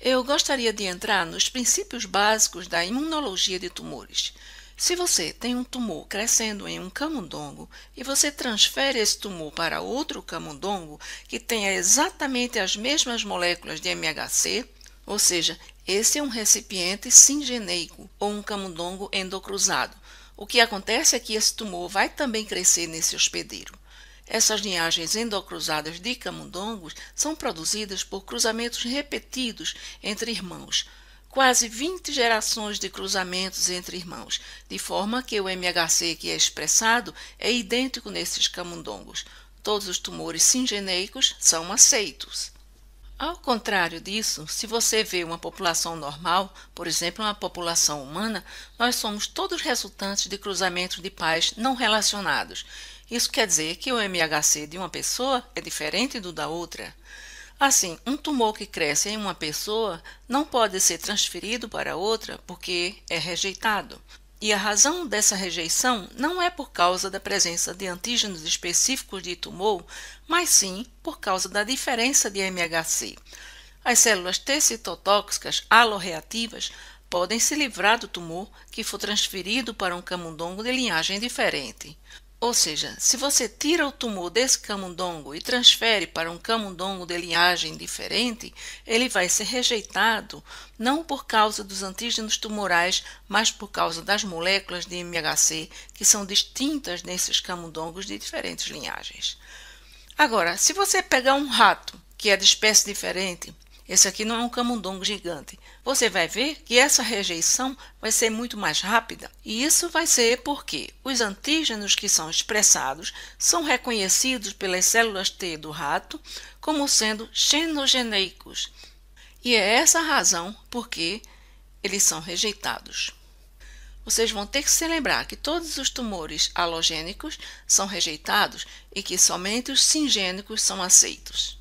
Eu gostaria de entrar nos princípios básicos da imunologia de tumores. Se você tem um tumor crescendo em um camundongo e você transfere esse tumor para outro camundongo que tenha exatamente as mesmas moléculas de MHC, ou seja, esse é um recipiente singeneico ou um camundongo endocruzado. O que acontece é que esse tumor vai também crescer nesse hospedeiro. Essas linhagens endocruzadas de camundongos são produzidas por cruzamentos repetidos entre irmãos, quase 20 gerações de cruzamentos entre irmãos, de forma que o MHC que é expressado é idêntico nesses camundongos. Todos os tumores singenêicos são aceitos. Ao contrário disso, se você vê uma população normal, por exemplo, uma população humana, nós somos todos resultantes de cruzamentos de pais não relacionados. Isso quer dizer que o MHC de uma pessoa é diferente do da outra. Assim, um tumor que cresce em uma pessoa não pode ser transferido para outra porque é rejeitado. E a razão dessa rejeição não é por causa da presença de antígenos específicos de tumor, mas sim por causa da diferença de MHC. As células T citotóxicas aloreativas podem se livrar do tumor que for transferido para um camundongo de linhagem diferente. Ou seja, se você tira o tumor desse camundongo e transfere para um camundongo de linhagem diferente, ele vai ser rejeitado não por causa dos antígenos tumorais, mas por causa das moléculas de MHC que são distintas nesses camundongos de diferentes linhagens. Agora, se você pegar um rato que é de espécie diferente esse aqui não é um camundongo gigante. Você vai ver que essa rejeição vai ser muito mais rápida. E isso vai ser porque os antígenos que são expressados são reconhecidos pelas células T do rato como sendo xenogeneicos. E é essa a razão por que eles são rejeitados. Vocês vão ter que se lembrar que todos os tumores halogênicos são rejeitados e que somente os singênicos são aceitos.